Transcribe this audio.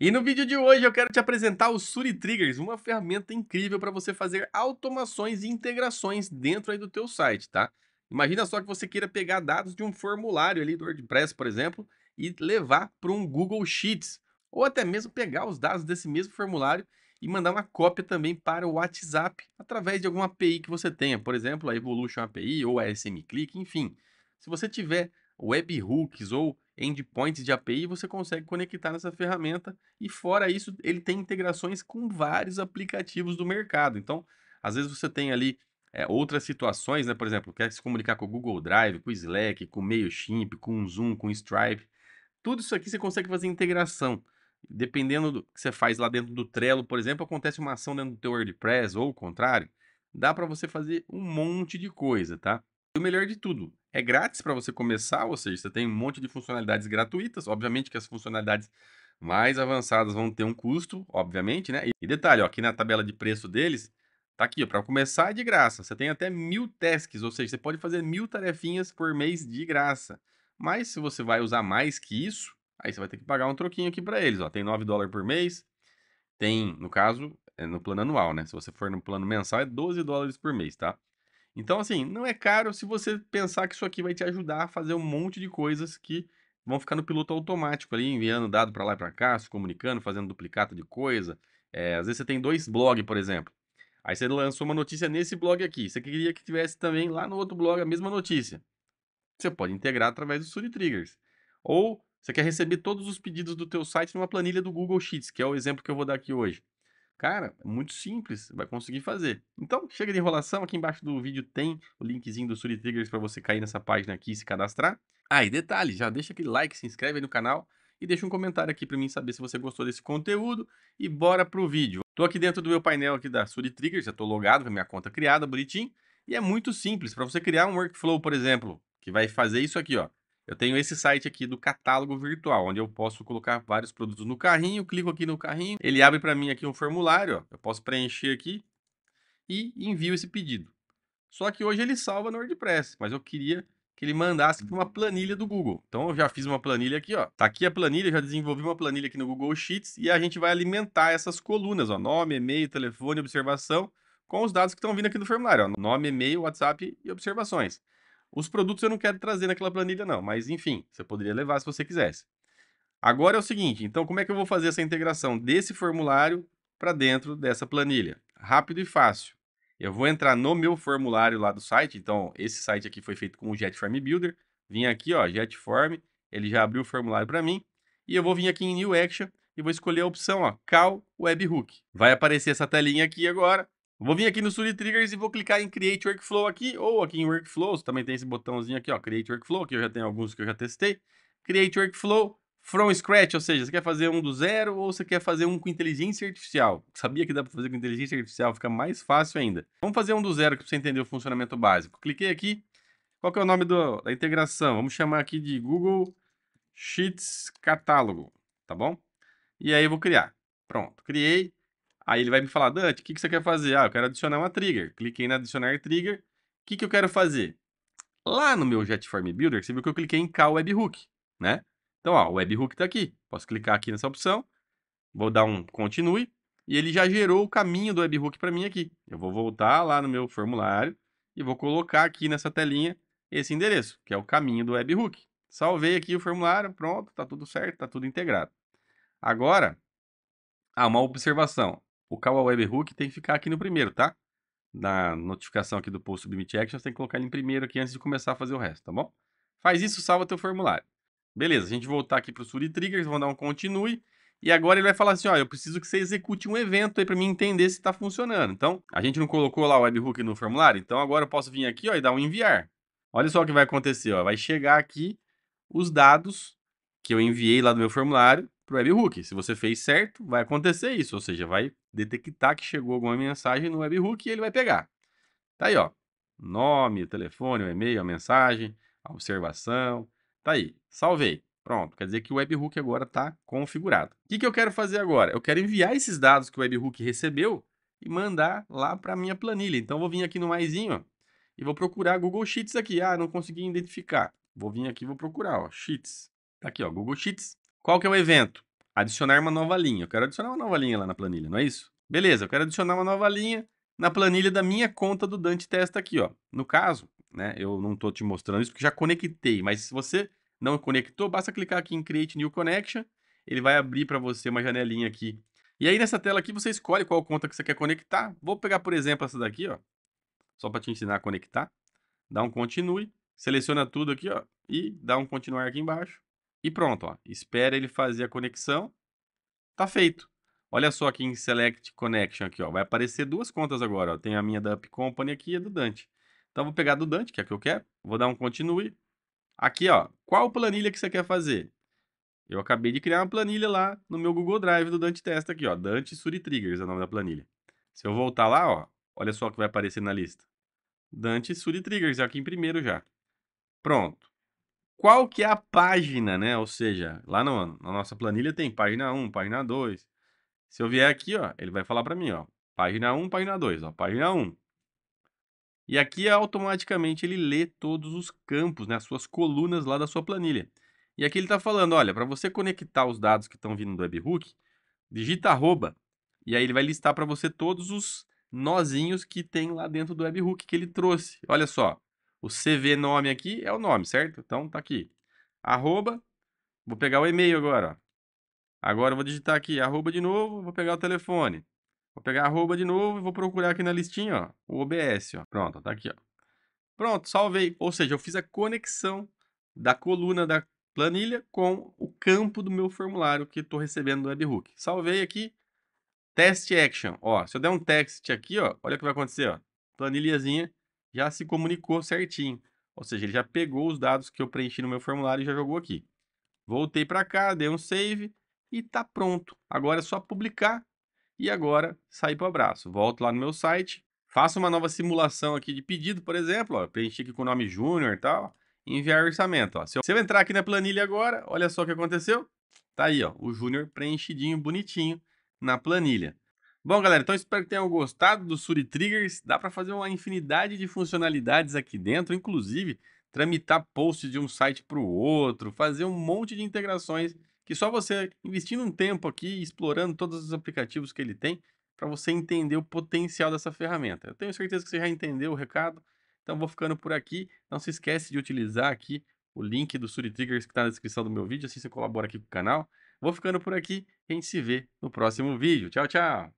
E no vídeo de hoje eu quero te apresentar o Suri Triggers, uma ferramenta incrível para você fazer automações e integrações dentro aí do teu site, tá? Imagina só que você queira pegar dados de um formulário ali do WordPress, por exemplo, e levar para um Google Sheets, ou até mesmo pegar os dados desse mesmo formulário e mandar uma cópia também para o WhatsApp através de alguma API que você tenha, por exemplo, a Evolution API ou a SMClick, Click, enfim. Se você tiver webhooks ou endpoints de API, você consegue conectar nessa ferramenta. E fora isso, ele tem integrações com vários aplicativos do mercado. Então, às vezes você tem ali é, outras situações, né? Por exemplo, quer se comunicar com o Google Drive, com o Slack, com o MailChimp, com o Zoom, com o Stripe. Tudo isso aqui você consegue fazer integração. Dependendo do que você faz lá dentro do Trello, por exemplo, acontece uma ação dentro do teu WordPress ou o contrário. Dá para você fazer um monte de coisa, tá? E o melhor de tudo, é grátis para você começar, ou seja, você tem um monte de funcionalidades gratuitas. Obviamente que as funcionalidades mais avançadas vão ter um custo, obviamente, né? E detalhe, ó, aqui na tabela de preço deles, tá aqui, para começar é de graça. Você tem até mil tasks, ou seja, você pode fazer mil tarefinhas por mês de graça. Mas se você vai usar mais que isso, aí você vai ter que pagar um troquinho aqui para eles. Ó. Tem 9 dólares por mês, tem, no caso, é no plano anual, né? Se você for no plano mensal, é 12 dólares por mês, tá? Então, assim, não é caro se você pensar que isso aqui vai te ajudar a fazer um monte de coisas que vão ficar no piloto automático ali, enviando dado para lá e para cá, se comunicando, fazendo duplicata de coisa. É, às vezes você tem dois blogs, por exemplo. Aí você lançou uma notícia nesse blog aqui. Você queria que tivesse também lá no outro blog a mesma notícia. Você pode integrar através do Suri Triggers. Ou você quer receber todos os pedidos do teu site numa planilha do Google Sheets, que é o exemplo que eu vou dar aqui hoje. Cara, é muito simples, vai conseguir fazer. Então, chega de enrolação, aqui embaixo do vídeo tem o linkzinho do Suri Triggers para você cair nessa página aqui e se cadastrar. Ah, e detalhe, já deixa aquele like, se inscreve aí no canal e deixa um comentário aqui para mim saber se você gostou desse conteúdo e bora pro vídeo. Tô aqui dentro do meu painel aqui da Suri Triggers, já tô logado com a minha conta criada, bonitinho, e é muito simples para você criar um workflow, por exemplo, que vai fazer isso aqui, ó. Eu tenho esse site aqui do catálogo virtual, onde eu posso colocar vários produtos no carrinho, clico aqui no carrinho, ele abre para mim aqui um formulário, ó, eu posso preencher aqui e envio esse pedido. Só que hoje ele salva no WordPress, mas eu queria que ele mandasse para uma planilha do Google. Então eu já fiz uma planilha aqui, ó. Tá aqui a planilha, já desenvolvi uma planilha aqui no Google Sheets e a gente vai alimentar essas colunas, ó, nome, e-mail, telefone, observação, com os dados que estão vindo aqui no formulário, ó, nome, e-mail, WhatsApp e observações. Os produtos eu não quero trazer naquela planilha, não, mas enfim, você poderia levar se você quisesse. Agora é o seguinte, então como é que eu vou fazer essa integração desse formulário para dentro dessa planilha? Rápido e fácil. Eu vou entrar no meu formulário lá do site, então esse site aqui foi feito com o JetForm Builder, vim aqui, ó, JetForm, ele já abriu o formulário para mim, e eu vou vir aqui em New Action e vou escolher a opção, ó, Cal Webhook. Vai aparecer essa telinha aqui agora, Vou vir aqui no Suri Triggers e vou clicar em Create Workflow aqui, ou aqui em Workflows, também tem esse botãozinho aqui, ó, Create Workflow, que eu já tenho alguns que eu já testei. Create Workflow from scratch, ou seja, você quer fazer um do zero ou você quer fazer um com inteligência artificial. Sabia que dá para fazer com inteligência artificial, fica mais fácil ainda. Vamos fazer um do zero para você entender o funcionamento básico. Cliquei aqui, qual que é o nome do, da integração? Vamos chamar aqui de Google Sheets Catálogo, tá bom? E aí eu vou criar. Pronto, criei. Aí ele vai me falar, Dante, o que, que você quer fazer? Ah, eu quero adicionar uma trigger. Cliquei na adicionar trigger. O que, que eu quero fazer? Lá no meu JetForm Builder, você viu que eu cliquei em K Webhook, né? Então, ó, o Webhook está aqui. Posso clicar aqui nessa opção. Vou dar um continue. E ele já gerou o caminho do Webhook para mim aqui. Eu vou voltar lá no meu formulário e vou colocar aqui nessa telinha esse endereço, que é o caminho do Webhook. Salvei aqui o formulário, pronto, está tudo certo, está tudo integrado. Agora, há uma observação. O call webhook tem que ficar aqui no primeiro, tá? Na notificação aqui do post submit você tem que colocar ele em primeiro aqui antes de começar a fazer o resto, tá bom? Faz isso, salva teu formulário. Beleza, a gente voltar aqui para o Suri Triggers, vamos dar um continue. E agora ele vai falar assim, ó, eu preciso que você execute um evento aí para mim entender se está funcionando. Então, a gente não colocou lá o webhook no formulário, então agora eu posso vir aqui ó, e dar um enviar. Olha só o que vai acontecer, ó, vai chegar aqui os dados que eu enviei lá do meu formulário para o webhook. Se você fez certo, vai acontecer isso, ou seja, vai detectar que chegou alguma mensagem no webhook e ele vai pegar. Tá aí, ó. Nome, telefone, o e-mail, a mensagem, a observação. Tá aí. Salvei. Pronto, quer dizer que o webhook agora está configurado. O que, que eu quero fazer agora? Eu quero enviar esses dados que o webhook recebeu e mandar lá para a minha planilha. Então, vou vir aqui no maisinho e vou procurar Google Sheets aqui. Ah, não consegui identificar. Vou vir aqui e vou procurar, ó, Sheets. Tá aqui, ó, Google Sheets. Qual que é o evento? Adicionar uma nova linha. Eu quero adicionar uma nova linha lá na planilha, não é isso? Beleza, eu quero adicionar uma nova linha na planilha da minha conta do Dante Testa aqui, ó. No caso, né, eu não estou te mostrando isso porque já conectei, mas se você não conectou, basta clicar aqui em Create New Connection, ele vai abrir para você uma janelinha aqui. E aí nessa tela aqui você escolhe qual conta que você quer conectar. Vou pegar, por exemplo, essa daqui, ó. Só para te ensinar a conectar. Dá um continue, seleciona tudo aqui, ó, e dá um continuar aqui embaixo. E pronto, ó. espera ele fazer a conexão. Tá feito. Olha só aqui em Select Connection aqui, ó. Vai aparecer duas contas agora, ó. Tem a minha da Up Company aqui e a do Dante. Então vou pegar a do Dante, que é a que eu quero. Vou dar um continue. Aqui, ó. Qual planilha que você quer fazer? Eu acabei de criar uma planilha lá no meu Google Drive do Dante Testa aqui, ó. Dante Suri Triggers é o nome da planilha. Se eu voltar lá, ó, olha só o que vai aparecer na lista. Dante Suri Triggers, é aqui em primeiro já. Pronto qual que é a página, né? Ou seja, lá no, na nossa planilha tem página 1, página 2. Se eu vier aqui, ó, ele vai falar para mim, ó, página 1, página 2, ó, página 1. E aqui automaticamente ele lê todos os campos, né, as suas colunas lá da sua planilha. E aqui ele está falando, olha, para você conectar os dados que estão vindo do webhook, digita arroba, e aí ele vai listar para você todos os nozinhos que tem lá dentro do webhook que ele trouxe. Olha só, o CV nome aqui é o nome, certo? Então tá aqui. Arroba. Vou pegar o e-mail agora. Agora eu vou digitar aqui arroba de novo, vou pegar o telefone. Vou pegar arroba de novo e vou procurar aqui na listinha, ó, o OBS, ó. Pronto, tá aqui, ó. Pronto, salvei. Ou seja, eu fiz a conexão da coluna da planilha com o campo do meu formulário que estou recebendo do webhook. Salvei aqui. Test action. Ó, se eu der um text aqui, ó, olha o que vai acontecer, ó. Planilhazinha já se comunicou certinho. Ou seja, ele já pegou os dados que eu preenchi no meu formulário e já jogou aqui. Voltei para cá, dei um save e tá pronto. Agora é só publicar e agora sair para o abraço. Volto lá no meu site, faço uma nova simulação aqui de pedido, por exemplo, ó, preenchi aqui com o nome Júnior e tal, enviar orçamento. Ó. Se, eu, se eu entrar aqui na planilha agora, olha só o que aconteceu. Tá aí, ó, o Júnior preenchidinho, bonitinho na planilha. Bom, galera, então espero que tenham gostado do Suri Triggers. Dá para fazer uma infinidade de funcionalidades aqui dentro, inclusive tramitar posts de um site para o outro, fazer um monte de integrações que só você investindo um tempo aqui, explorando todos os aplicativos que ele tem, para você entender o potencial dessa ferramenta. Eu tenho certeza que você já entendeu o recado, então vou ficando por aqui. Não se esquece de utilizar aqui o link do Suri Triggers que está na descrição do meu vídeo, assim você colabora aqui com o canal. Vou ficando por aqui, a gente se vê no próximo vídeo. Tchau, tchau!